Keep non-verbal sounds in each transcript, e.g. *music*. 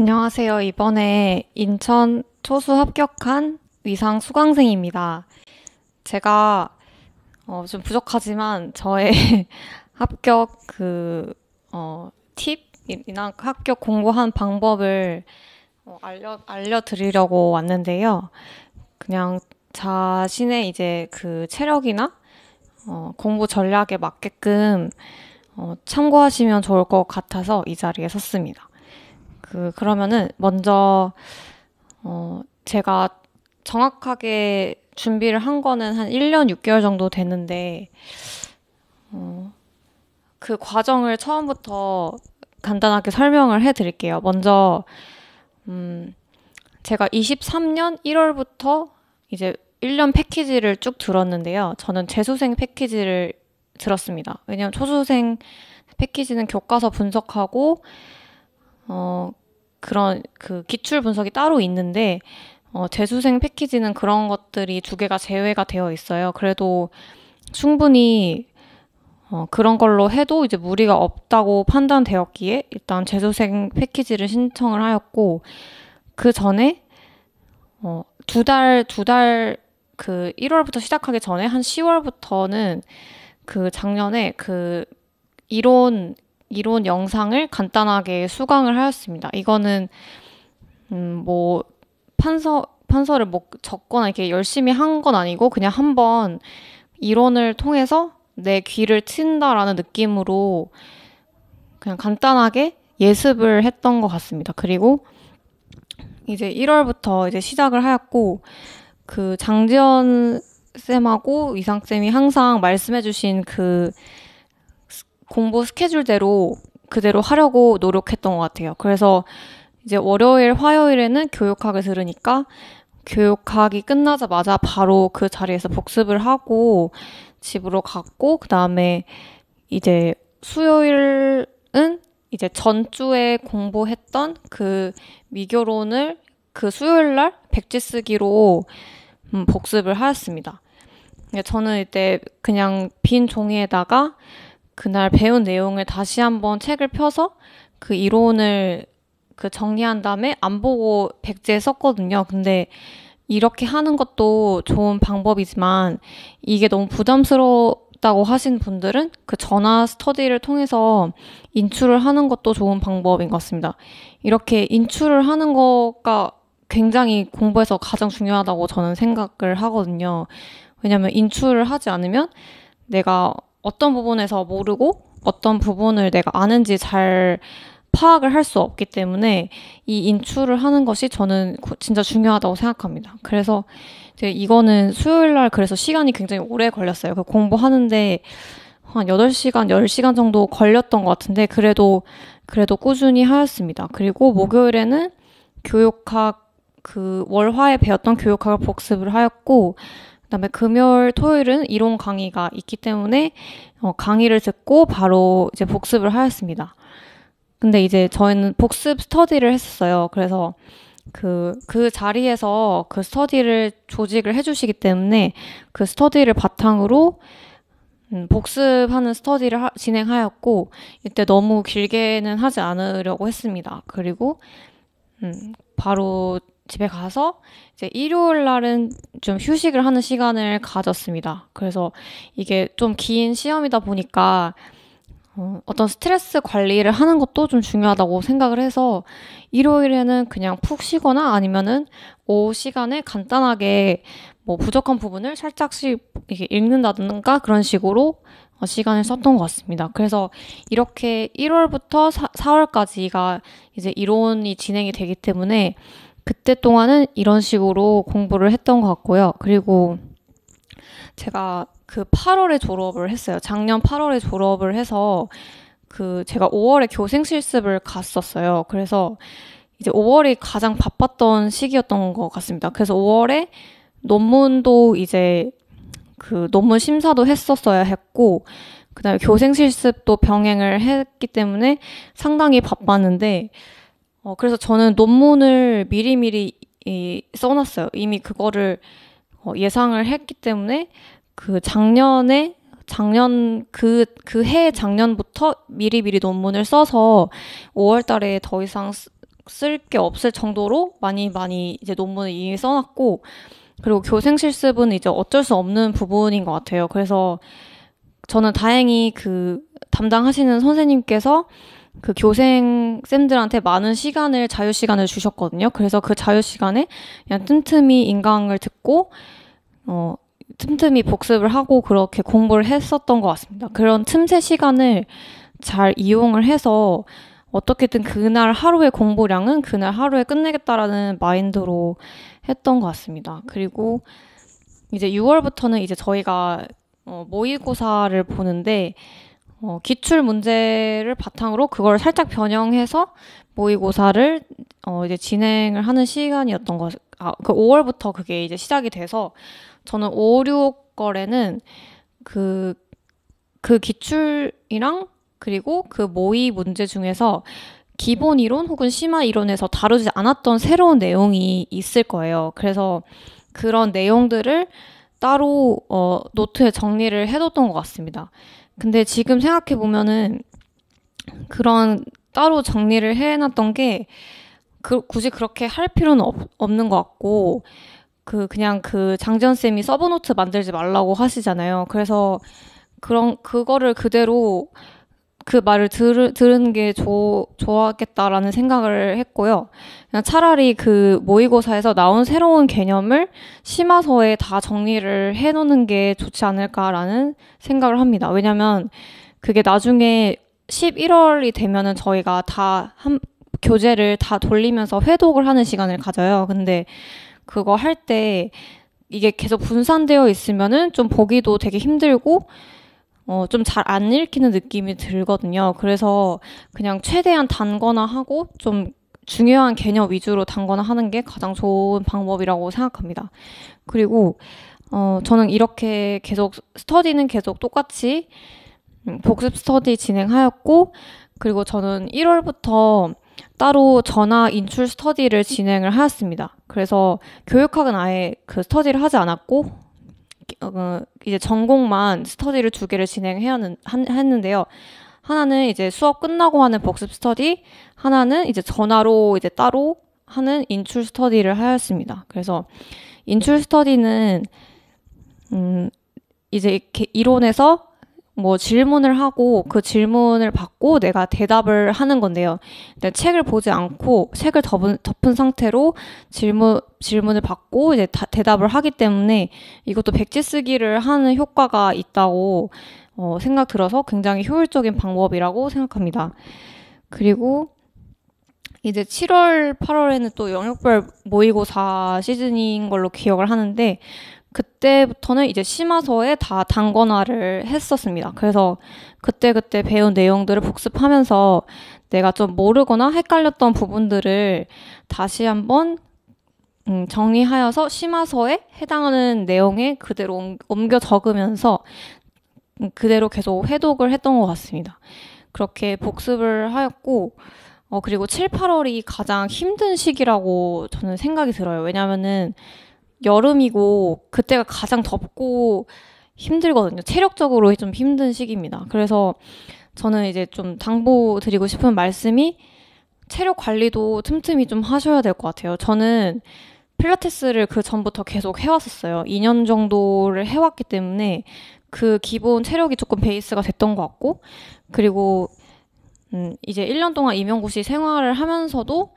안녕하세요. 이번에 인천 초수 합격한 위상 수강생입니다. 제가 어, 좀 부족하지만 저의 *laughs* 합격 그 어, 팁이나 합격 공부한 방법을 어, 알려 알려드리려고 왔는데요. 그냥 자신의 이제 그 체력이나 어, 공부 전략에 맞게끔 어, 참고하시면 좋을 것 같아서 이 자리에 섰습니다. 그 그러면은 먼저 어 제가 정확하게 준비를 한 거는 한 1년 6개월 정도 되는데 어그 과정을 처음부터 간단하게 설명을 해 드릴게요. 먼저 음 제가 23년 1월부터 이제 1년 패키지를 쭉 들었는데요. 저는 재수생 패키지를 들었습니다. 왜냐하면 초수생 패키지는 교과서 분석하고 어, 그런 그 기출 분석이 따로 있는데 어, 재수생 패키지는 그런 것들이 두 개가 제외가 되어 있어요. 그래도 충분히 어, 그런 걸로 해도 이제 무리가 없다고 판단되었기에 일단 재수생 패키지를 신청을 하였고 그 전에 어, 두 달, 두 달, 그 1월부터 시작하기 전에 한 10월부터는 그 작년에 그 이론 이론 영상을 간단하게 수강을 하였습니다. 이거는 음, 뭐 판서 판서를 뭐 적거나 이렇게 열심히 한 건 아니고 그냥 한번 이론을 통해서 내 귀를 튼다라는 느낌으로 그냥 간단하게 예습을 했던 것 같습니다. 그리고 이제 1월부터 이제 시작을 하였고 그 장지연 쌤하고 이상 쌤이 항상 말씀해주신 그 공부 스케줄대로 그대로 하려고 노력했던 것 같아요. 그래서 이제 월요일, 화요일에는 교육학을 들으니까 교육학이 끝나자마자 바로 그 자리에서 복습을 하고 집으로 갔고, 그 다음에 이제 수요일은 이제 전주에 공부했던 그 미교론을 그 수요일 날 백지 쓰기로 음, 복습을 하였습니다. 그러니까 저는 이때 그냥 빈 종이에다가 그날 배운 내용을 다시 한번 책을 펴서 그 이론을 그 정리한 다음에 안 보고 백제에 썼거든요. 근데 이렇게 하는 것도 좋은 방법이지만 이게 너무 부담스럽다고 하신 분들은 그 전화 스터디를 통해서 인출을 하는 것도 좋은 방법인 것 같습니다. 이렇게 인출을 하는 것과 굉장히 공부에서 가장 중요하다고 저는 생각을 하거든요. 왜냐면 인출을 하지 않으면 내가 어떤 부분에서 모르고 어떤 부분을 내가 아는지 잘 파악을 할 수 없기 때문에 이 인출을 하는 것이 저는 진짜 중요하다고 생각합니다. 그래서 이거는 수요일 날 그래서 시간이 굉장히 오래 걸렸어요. 그 공부하는데 한 8시간, 10시간 정도 걸렸던 것 같은데 그래도 그래도 꾸준히 하였습니다. 그리고 목요일에는 교육학 그 월화에 배웠던 교육학을 복습을 하였고 그다음에 금요일, 토요일은 이론 강의가 있기 때문에 어, 강의를 듣고 바로 이제 복습을 하였습니다. 근데 이제 저희는 복습 스터디를 했었어요. 그래서 그, 그 자리에서 그 스터디를 조직을 해주시기 때문에 그 스터디를 바탕으로 음, 복습하는 스터디를 하, 진행하였고, 이때 너무 길게는 하지 않으려고 했습니다. 그리고, 음, 바로 집에 가서 이제 일요일 날은 좀 휴식을 하는 시간을 가졌습니다. 그래서 이게 좀 긴 시험이다 보니까 어, 떤 스트레스 관리를 하는 것도 좀 중요하다고 생각을 해서 일요일에는 그냥 푹 쉬거나 아니면은 오후 시간에 간단하게 뭐 부족한 부분을 살짝씩 읽는다든가 그런 식으로 어, 시간을 썼던 것 같습니다. 그래서 이렇게 1월부터 4, 월까지가 이제 이론이 진행이 되기 때문에 그때 동안은 이런 식으로 공부를 했던 것 같고요. 그리고 제가 그 8월에 졸업을 했어요. 작년 8월에 졸업을 해서 그 제가 5월에 교생 실습을 갔었어요. 그래서 이제 5월이 가장 바빴던 시기였던 것 같습니다. 그래서 5월에 논문도 이제 그 논문 심사도 했었어야 했고 그다음에 교생 실습도 병행을 했기 때문에 상당히 바빴는데 어, 그래서 저는 논문을 미리미리 이, 써놨어요. 이미 그거를 어, 예상을 했기 때문에 그 작년에 작년 그 그 해 작년부터 미리미리 논문을 써서 5월 달에 더 이상 쓸 게 없을 정도로 많이 많이 이제 논문을 이미 써놨고 그리고 교생 실습은 이제 어쩔 수 없는 부분인 것 같아요. 그래서 저는 다행히 그 담당하시는 선생님께서 그 교생 쌤들한테 많은 시간을 자유 시간을 주셨거든요. 그래서 그 자유 시간에 그냥 틈틈이 인강을 듣고 어 틈틈이 복습을 하고 그렇게 공부를 했었던 것 같습니다. 그런 틈새 시간을 잘 이용을 해서 어떻게든 그날 하루의 공부량은 그날 하루에 끝내겠다라는 마인드로 했던 것 같습니다. 그리고 이제 6월부터는 이제 저희가 어, 모의고사를 보는데 어, 기출 문제를 바탕으로 그걸 살짝 변형해서 모의고사를 어, 이제 진행을 하는 시간이었던 것, 아, 그 5월부터 그게 이제 시작이 돼서 저는 5, 6 거래는 그, 그 기출이랑 그리고 그 모의 문제 중에서 기본 이론 혹은 심화 이론에서 다루지 않았던 새로운 내용이 있을 거예요. 그래서 그런 내용들을 따로 어, 노트에 정리를 해뒀던 것 같습니다. 근데 지금 생각해 보면은 그런 따로 정리를 해놨던 게 그, 굳이 그렇게 할 필요는 없, 없는 것 같고 그 그냥 그 장지현 쌤이 서브노트 만들지 말라고 하시잖아요. 그래서 그런 그거를 그대로 그 말을 들, 들은 게 좋, 좋았겠다라는 생각을 했고요. 그냥 차라리 그 모의고사에서 나온 새로운 개념을 심화서에 다 정리를 해놓는 게 좋지 않을까라는 생각을 합니다. 왜냐면 그게 나중에 11월이 되면은 저희가 다 한, 교재를 다 돌리면서 회독을 하는 시간을 가져요. 근데 그거 할 때 이게 계속 분산되어 있으면은 좀 보기도 되게 힘들고 어, 좀 잘 안 읽히는 느낌이 들거든요. 그래서 그냥 최대한 단거나 하고 좀 중요한 개념 위주로 단거나 하는 게 가장 좋은 방법이라고 생각합니다. 그리고 어, 저는 이렇게 계속 스터디는 계속 똑같이 음, 복습 스터디 진행하였고 그리고 저는 1월부터 따로 전화 인출 스터디를 진행을 하였습니다. 그래서 교육학은 아예 그 스터디를 하지 않았고 어, 어, 이제 전공만 스터디를 두 개를 진행해 했는데요. 하나는 이제 수업 끝나고 하는 복습 스터디, 하나는 이제 전화로 이제 따로 하는 인출 스터디를 하였습니다. 그래서 인출 스터디는 음, 이제 이렇게 이론에서 뭐 질문을 하고 그 질문을 받고 내가 대답을 하는 건데요. 근데 책을 보지 않고 책을 덮은, 덮은 상태로 질문, 질문을 받고 이제 대답을 하기 때문에 이것도 백지 쓰기를 하는 효과가 있다고 어, 생각 들어서 굉장히 효율적인 방법이라고 생각합니다. 그리고 이제 7월, 8월에는 또 영역별 모의고사 시즌인 걸로 기억을 하는데 그때부터는 이제 심화서에 다 단권화를 했었습니다. 그래서 그때그때 그때 배운 내용들을 복습하면서 내가 좀 모르거나 헷갈렸던 부분들을 다시 한번 음, 정리하여서 심화서에 해당하는 내용에 그대로 옮겨 적으면서 음, 그대로 계속 해독을 했던 것 같습니다. 그렇게 복습을 하였고, 어, 그리고 7, 8월이 가장 힘든 시기라고 저는 생각이 들어요. 왜냐면은 하 여름이고 그때가 가장 덥고 힘들거든요. 체력적으로 좀 힘든 시기입니다. 그래서 저는 이제 좀 당부 드리고 싶은 말씀이 체력 관리도 틈틈이 좀 하셔야 될 것 같아요. 저는 필라테스를 그 전부터 계속 해왔었어요. 2년 정도를 해왔기 때문에 그 기본 체력이 조금 베이스가 됐던 것 같고, 그리고, 음, 이제 1년 동안 임용고시 생활을 하면서도,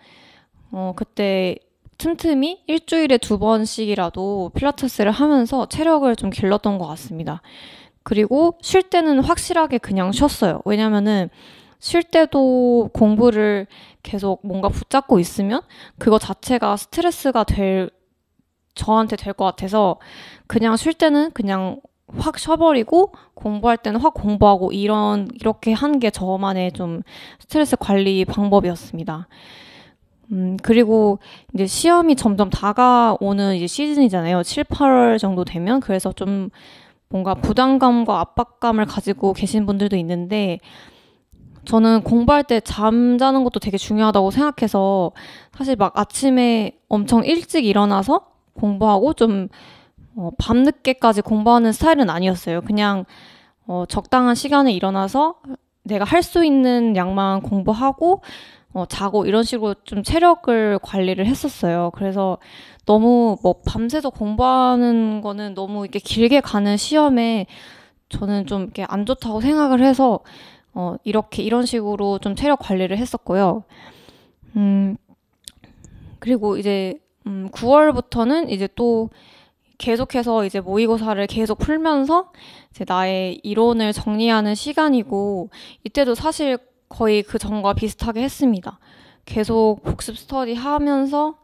어, 그때 틈틈이 일주일에 두 번씩이라도 필라테스를 하면서 체력을 좀 길렀던 것 같습니다. 그리고 쉴 때는 확실하게 그냥 쉬었어요. 왜냐면은 쉴 때도 공부를 계속 뭔가 붙잡고 있으면 그거 자체가 스트레스가 될 저한테 될 것 같아서 그냥 쉴 때는 그냥 확 쉬어버리고 공부할 때는 확 공부하고 이런 이렇게 한 게 저만의 좀 스트레스 관리 방법이었습니다. 음, 그리고 이제 시험이 점점 다가오는 이제 시즌이잖아요. 7, 8월 정도 되면. 그래서 좀 뭔가 부담감과 압박감을 가지고 계신 분들도 있는데, 저는 공부할 때 잠자는 것도 되게 중요하다고 생각해서, 사실 막 아침에 엄청 일찍 일어나서 공부하고 좀, 어, 밤늦게까지 공부하는 스타일은 아니었어요. 그냥, 어, 적당한 시간에 일어나서 내가 할 수 있는 양만 공부하고, 어, 자고 이런 식으로 좀 체력을 관리를 했었어요. 그래서 너무 뭐 밤새서 공부하는 거는 너무 이렇게 길게 가는 시험에 저는 좀 이렇게 안 좋다고 생각을 해서 어, 이렇게 이런 식으로 좀 체력 관리를 했었고요. 음, 그리고 이제 음, 9월부터는 이제 또 계속해서 이제 모의고사를 계속 풀면서 이제 나의 이론을 정리하는 시간이고 이때도 사실 거의 그 전과 비슷하게 했습니다. 계속 복습 스터디 하면서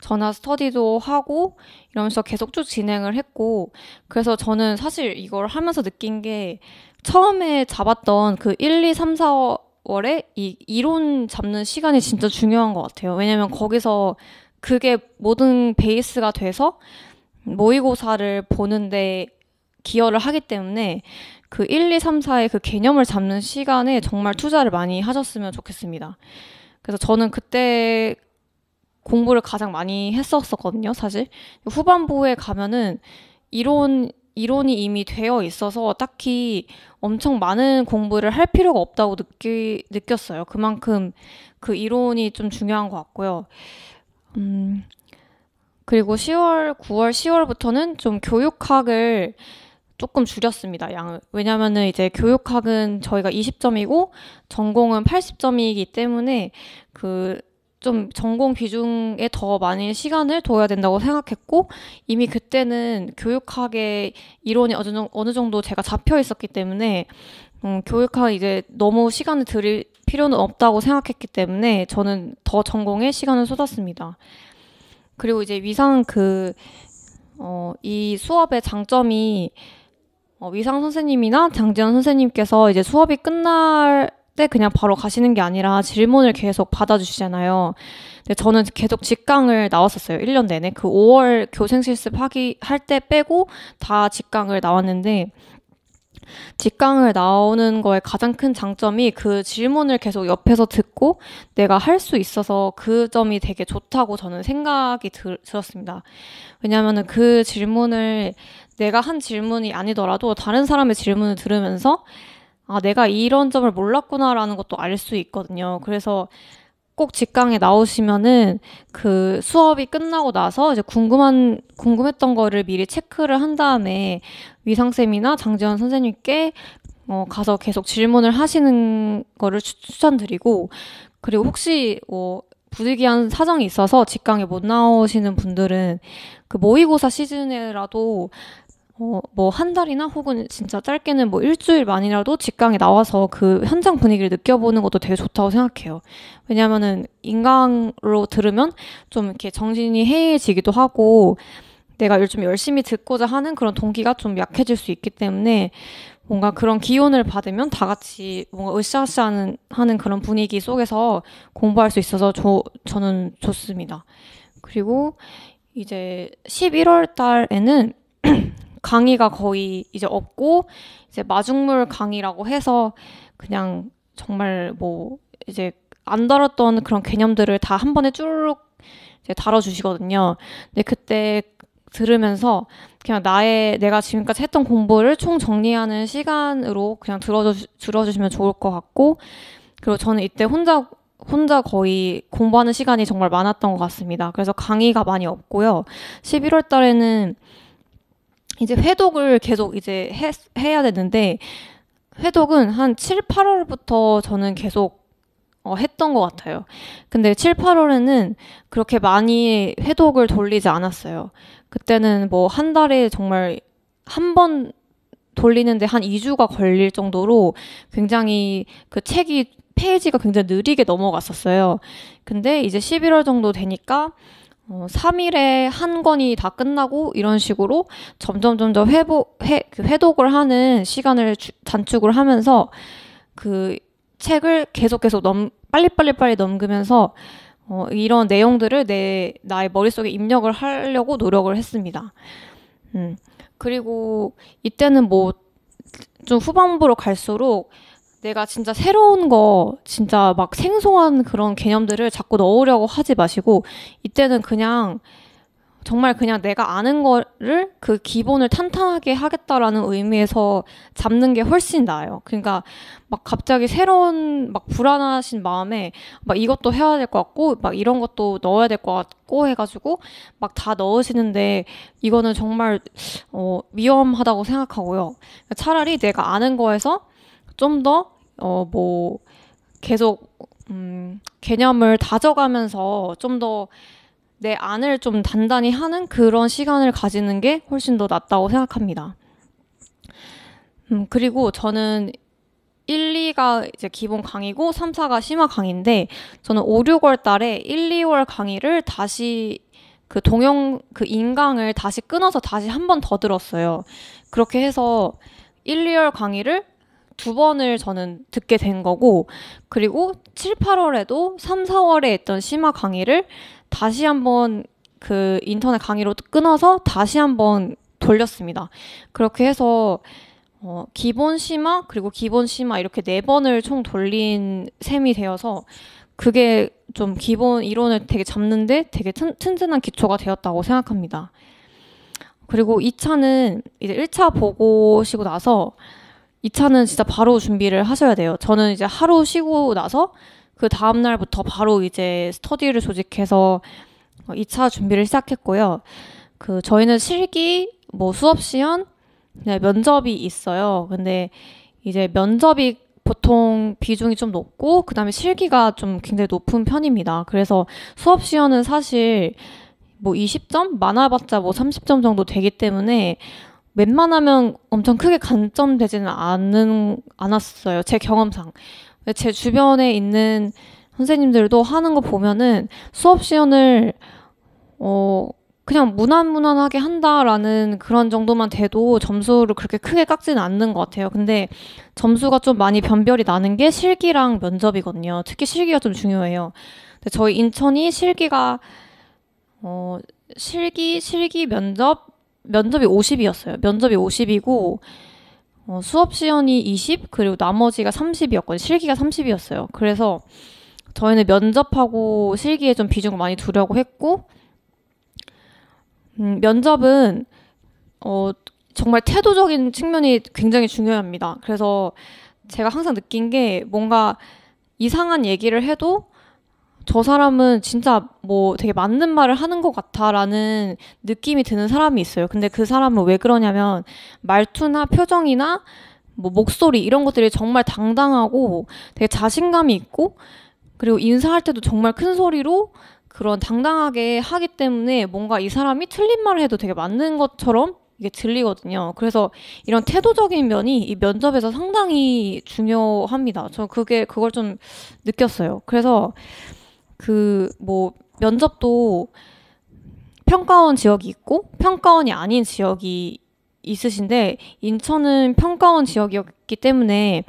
전화 스터디도 하고 이러면서 계속 쭉 진행을 했고 그래서 저는 사실 이걸 하면서 느낀 게 처음에 잡았던 그 1, 2, 3, 4월에 이 이론 잡는 시간이 진짜 중요한 것 같아요. 왜냐면 거기서 그게 모든 베이스가 돼서 모의고사를 보는데 기여를 하기 때문에 그 1, 2, 3, 4의 그 개념을 잡는 시간에 정말 투자를 많이 하셨으면 좋겠습니다. 그래서 저는 그때 공부를 가장 많이 했었었거든요, 사실. 후반부에 가면은 이론, 이론이 이미 되어 있어서 딱히 엄청 많은 공부를 할 필요가 없다고 느끼, 느꼈어요. 그만큼 그 이론이 좀 중요한 것 같고요. 음, 그리고 10월, 9월, 10월부터는 좀 교육학을 조금 줄였습니다, 양을. 왜냐면은 이제 교육학은 저희가 20점이고 전공은 80점이기 때문에 그 좀 전공 비중에 더많이 시간을 둬야 된다고 생각했고 이미 그때는 교육학의 이론이 어느 정도 제가 잡혀 있었기 때문에 음, 교육학 이제 너무 시간을 드릴 필요는 없다고 생각했기 때문에 저는 더 전공에 시간을 쏟았습니다. 그리고 이제 위상 그, 어, 이 수업의 장점이 어, 위상 선생님이나 장지현 선생님께서 이제 수업이 끝날 때 그냥 바로 가시는 게 아니라 질문을 계속 받아주시잖아요. 근데 저는 계속 직강을 나왔었어요. 1년 내내. 그 5월 교생 실습 하기, 할 때 빼고 다 직강을 나왔는데 직강을 나오는 거의 가장 큰 장점이 그 질문을 계속 옆에서 듣고 내가 할 수 있어서 그 점이 되게 좋다고 저는 생각이 들, 들었습니다. 왜냐하면 그 질문을 내가 한 질문이 아니더라도 다른 사람의 질문을 들으면서 아, 내가 이런 점을 몰랐구나라는 것도 알 수 있거든요. 그래서 꼭 직강에 나오시면은 그 수업이 끝나고 나서 이제 궁금한 궁금했던 거를 미리 체크를 한 다음에 위상 쌤이나 장지원 선생님께 어, 가서 계속 질문을 하시는 거를 추, 추천드리고 그리고 혹시 뭐 부득이한 사정이 있어서 직강에 못 나오시는 분들은 그 모의고사 시즌에라도 어, 뭐한 달이나 혹은 진짜 짧게는 뭐 일주일만이라도 직강에 나와서 그 현장 분위기를 느껴보는 것도 되게 좋다고 생각해요. 왜냐면은 인강으로 들으면 좀 이렇게 정신이 해이해지기도 하고 내가 요즘 열심히 듣고자 하는 그런 동기가 좀 약해질 수 있기 때문에 뭔가 그런 기운을 받으면 다 같이 뭔가 으쌰으쌰하는 하는 그런 분위기 속에서 공부할 수 있어서 저, 저는 좋습니다. 그리고 이제 11월 달에는 강의가 거의 이제 없고 이제 마중물 강의라고 해서 그냥 정말 뭐 이제 안 다뤘던 그런 개념들을 다 한 번에 쭉 이제 다뤄주시거든요. 근데 그때 들으면서 그냥 나의 내가 지금까지 했던 공부를 총 정리하는 시간으로 그냥 들어주, 들어주시면 좋을 것 같고 그리고 저는 이때 혼자 혼자 거의 공부하는 시간이 정말 많았던 것 같습니다. 그래서 강의가 많이 없고요. 11월 달에는 이제 회독을 계속 이제 해, 해야 되는데 회독은 한 7, 8월부터 저는 계속 어, 했던 것 같아요. 근데 7, 8월에는 그렇게 많이 회독을 돌리지 않았어요. 그때는 뭐 한 달에 정말 한 번 돌리는데 한 2주가 걸릴 정도로 굉장히 그 책이 페이지가 굉장히 느리게 넘어갔었어요. 근데 이제 11월 정도 되니까 어, 3일에 한 권이 다 끝나고 이런 식으로 점점 점점 회복, 회, 그 회독을 하는 시간을 주, 단축을 하면서 그 책을 계속 계속 넘, 빨리빨리 빨리 넘기면서 어, 이런 내용들을 내, 나의 머릿속에 입력을 하려고 노력을 했습니다. 음. 그리고 이때는 뭐 좀 후반부로 갈수록 내가 진짜 새로운 거, 진짜 막 생소한 그런 개념들을 자꾸 넣으려고 하지 마시고, 이때는 그냥, 정말 그냥 내가 아는 거를 그 기본을 탄탄하게 하겠다라는 의미에서 잡는 게 훨씬 나아요. 그러니까 막 갑자기 새로운 막 불안하신 마음에 막 이것도 해야 될 것 같고 막 이런 것도 넣어야 될 것 같고 해가지고 막 다 넣으시는데 이거는 정말 어, 위험하다고 생각하고요. 차라리 내가 아는 거에서 좀 더, 어, 뭐, 계속, 음, 개념을 다져가면서 좀 더 내 안을 좀 단단히 하는 그런 시간을 가지는 게 훨씬 더 낫다고 생각합니다. 음, 그리고 저는 1, 2가 이제 기본 강의고 3, 4가 심화 강의인데 저는 5, 6월 달에 1, 2월 강의를 다시 그 동영 그 인강을 다시 끊어서 다시 한 번 더 들었어요. 그렇게 해서 1, 2월 강의를 두 번을 저는 듣게 된 거고, 그리고 7, 8월에도 3, 4월에 했던 심화 강의를 다시 한번 그 인터넷 강의로 끊어서 다시 한번 돌렸습니다. 그렇게 해서 어, 기본 심화 그리고 기본 심화 이렇게 네 번을 총 돌린 셈이 되어서 그게 좀 기본 이론을 되게 잡는데 되게 튼, 튼튼한 기초가 되었다고 생각합니다. 그리고 2차는 이제 1차 보고시고 나서 이 차는 진짜 바로 준비를 하셔야 돼요. 저는 이제 하루 쉬고 나서 그 다음 날부터 바로 이제 스터디를 조직해서 이 차 준비를 시작했고요. 그 저희는 실기, 뭐 수업 시연, 면접이 있어요. 근데 이제 면접이 보통 비중이 좀 높고 그다음에 실기가 좀 굉장히 높은 편입니다. 그래서 수업 시연은 사실 뭐 20점 많아봤자 뭐 30점 정도 되기 때문에 웬만하면 엄청 크게 간점되지는 않은 않았어요. 제 경험상. 제 주변에 있는 선생님들도 하는 거 보면은 수업 시연을 어 그냥 무난무난하게 한다라는 그런 정도만 돼도 점수를 그렇게 크게 깎지는 않는 것 같아요. 근데 점수가 좀 많이 변별이 나는 게 실기랑 면접이거든요. 특히 실기가 좀 중요해요. 근데 저희 인천이 실기가 어 실기 실기 면접 면접이 50이었어요. 면접이 50이고 어, 수업 시연이 20 그리고 나머지가 30이었거든요. 실기가 30이었어요. 그래서 저희는 면접하고 실기에 좀 비중을 많이 두려고 했고 음, 면접은 어, 정말 태도적인 측면이 굉장히 중요합니다. 그래서 제가 항상 느낀 게 뭔가 이상한 얘기를 해도 저 사람은 진짜 뭐 되게 맞는 말을 하는 것 같아라는 느낌이 드는 사람이 있어요. 근데 그 사람은 왜 그러냐면 말투나 표정이나 뭐 목소리 이런 것들이 정말 당당하고 되게 자신감이 있고 그리고 인사할 때도 정말 큰 소리로 그런 당당하게 하기 때문에 뭔가 이 사람이 틀린 말을 해도 되게 맞는 것처럼 이게 들리거든요. 그래서 이런 태도적인 면이 이 면접에서 상당히 중요합니다. 저 그게 그걸 좀 느꼈어요. 그래서 그뭐 면접도 평가원 지역이 있고 평가원이 아닌 지역이 있으신데 인천은 평가원 지역이었기 때문에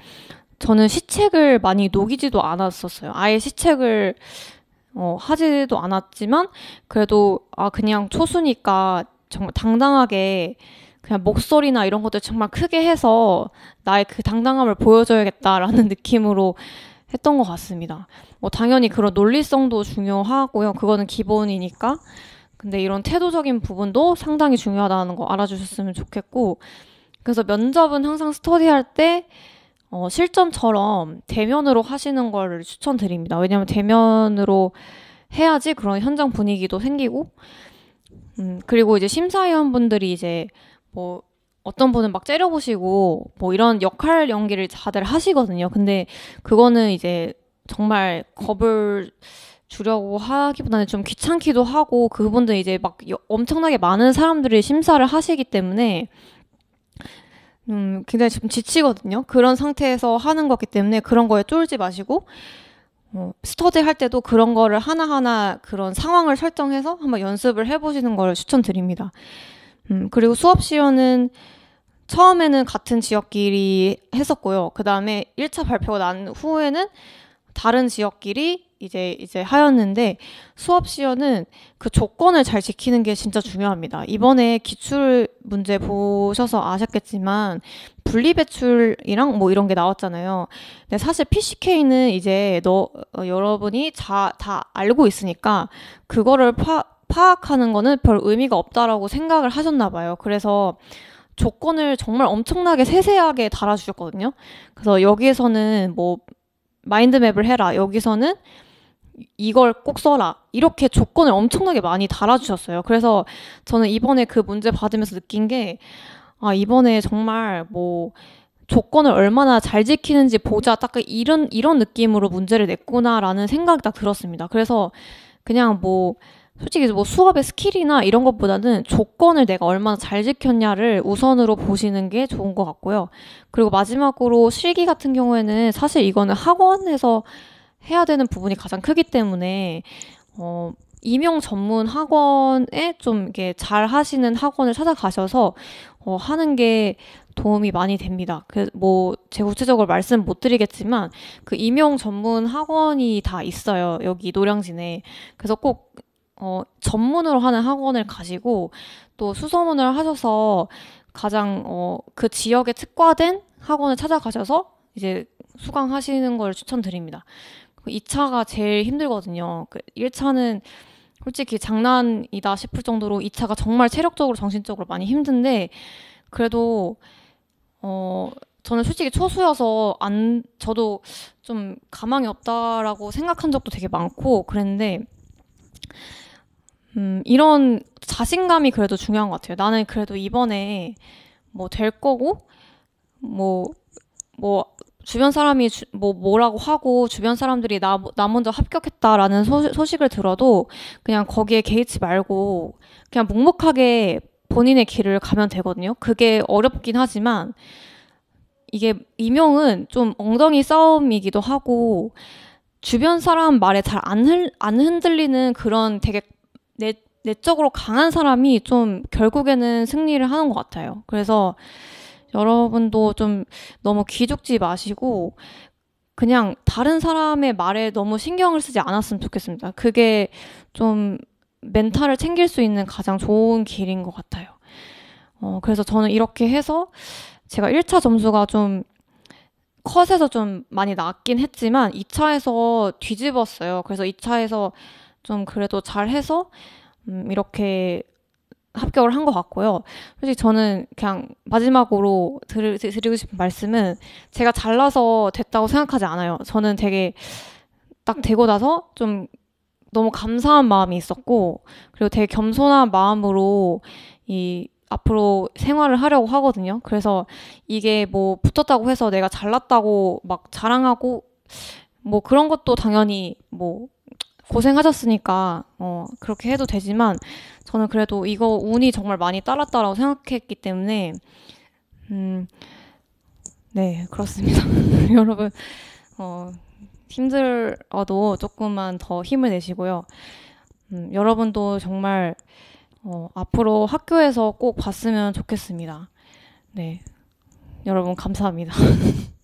저는 시책을 많이 녹이지도 않았었어요. 아예 시책을 어, 하지도 않았지만 그래도 아 그냥 초수니까 정말 당당하게 그냥 목소리나 이런 것들 정말 크게 해서 나의 그 당당함을 보여줘야겠다라는 *laughs* 느낌으로 했던 것 같습니다. 뭐 당연히 그런 논리성도 중요하고요. 그거는 기본이니까. 근데 이런 태도적인 부분도 상당히 중요하다는 거 알아주셨으면 좋겠고. 그래서 면접은 항상 스터디할 때 어, 실전처럼 대면으로 하시는 걸 추천드립니다. 왜냐면 대면으로 해야지 그런 현장 분위기도 생기고, 음, 그리고 이제 심사위원분들이 이제 뭐 어떤 분은 막 째려보시고 뭐 이런 역할 연기를 다들 하시거든요. 근데 그거는 이제 정말 겁을 주려고 하기보다는 좀 귀찮기도 하고 그분들 이제 막 엄청나게 많은 사람들이 심사를 하시기 때문에 음 굉장히 좀 지치거든요. 그런 상태에서 하는 거기 때문에 그런 거에 쫄지 마시고 어, 스터디 할 때도 그런 거를 하나하나 그런 상황을 설정해서 한번 연습을 해보시는 걸 추천드립니다. 음, 그리고 수업 시연은 처음에는 같은 지역끼리 했었고요. 그 다음에 1차 발표가 난 후에는 다른 지역끼리 이제 이제 하였는데 수업 시연은 그 조건을 잘 지키는 게 진짜 중요합니다. 이번에 기출 문제 보셔서 아셨겠지만 분리 배출이랑 뭐 이런 게 나왔잖아요. 근데 사실 PCK는 이제 너 어, 여러분이 자, 다 알고 있으니까 그거를 파, 파악하는 거는 별 의미가 없다라고 생각을 하셨나 봐요. 그래서 조건을 정말 엄청나게 세세하게 달아주셨거든요. 그래서 여기에서는 뭐 마인드맵을 해라. 여기서는 이걸 꼭 써라. 이렇게 조건을 엄청나게 많이 달아주셨어요. 그래서 저는 이번에 그 문제 받으면서 느낀 게, 아, 이번에 정말 뭐, 조건을 얼마나 잘 지키는지 보자. 딱 이런, 이런 느낌으로 문제를 냈구나라는 생각이 딱 들었습니다. 그래서 그냥 뭐, 솔직히 뭐 수업의 스킬이나 이런 것보다는 조건을 내가 얼마나 잘 지켰냐를 우선으로 보시는 게 좋은 것 같고요. 그리고 마지막으로 실기 같은 경우에는 사실 이거는 학원에서 해야 되는 부분이 가장 크기 때문에 어, 임용 전문 학원에 좀 이게 잘 하시는 학원을 찾아가셔서 어, 하는 게 도움이 많이 됩니다. 그 뭐 제 구체적으로 말씀 못 드리겠지만 그 임용 전문 학원이 다 있어요 여기 노량진에 그래서 꼭 어, 전문으로 하는 학원을 가시고 또수소문을 하셔서 가장 어, 그 지역에 특화된 학원을 찾아가셔서 이제 수강하시는 걸 추천드립니다. 2차가 그 제일 힘들거든요. 그 1차는 솔직히 장난이다 싶을 정도로 2차가 정말 체력적으로 정신적으로 많이 힘든데 그래도 어 저는 솔직히 초수여서 안 저도 좀 가망이 없다라고 생각한 적도 되게 많고 그랬는데 음, 이런 자신감이 그래도 중요한 것 같아요. 나는 그래도 이번에 뭐 될 거고, 뭐, 뭐, 주변 사람이 주, 뭐 뭐라고 하고 주변 사람들이 나, 나 먼저 합격했다라는 소, 소식을 들어도 그냥 거기에 개의치 말고 그냥 묵묵하게 본인의 길을 가면 되거든요. 그게 어렵긴 하지만 이게 이명은좀 엉덩이 싸움이기도 하고 주변 사람 말에 잘 안 흔들리는 그런 되게 내, 내적으로 강한 사람이 좀 결국에는 승리를 하는 것 같아요. 그래서 여러분도 좀 너무 귀죽지 마시고 그냥 다른 사람의 말에 너무 신경을 쓰지 않았으면 좋겠습니다. 그게 좀 멘탈을 챙길 수 있는 가장 좋은 길인 것 같아요. 어, 그래서 저는 이렇게 해서 제가 1차 점수가 좀 컷에서 좀 많이 낮긴 했지만 2차에서 뒤집었어요. 그래서 2차에서 좀 그래도 잘해서 음, 이렇게 합격을 한 것 같고요. 솔직히 저는 그냥 마지막으로 드리, 드리고 싶은 말씀은 제가 잘나서 됐다고 생각하지 않아요. 저는 되게 딱 되고 나서 좀 너무 감사한 마음이 있었고, 그리고 되게 겸손한 마음으로 이 앞으로 생활을 하려고 하거든요. 그래서 이게 뭐 붙었다고 해서 내가 잘났다고 막 자랑하고, 뭐 그런 것도 당연히 뭐 고생하셨으니까 어, 그렇게 해도 되지만 저는 그래도 이거 운이 정말 많이 따랐다라고 생각했기 때문에 음, 네 그렇습니다 *laughs* 여러분 어, 힘들어도 조금만 더 힘을 내시고요 음, 여러분도 정말 어, 앞으로 학교에서 꼭 봤으면 좋겠습니다 네 여러분 감사합니다 *laughs*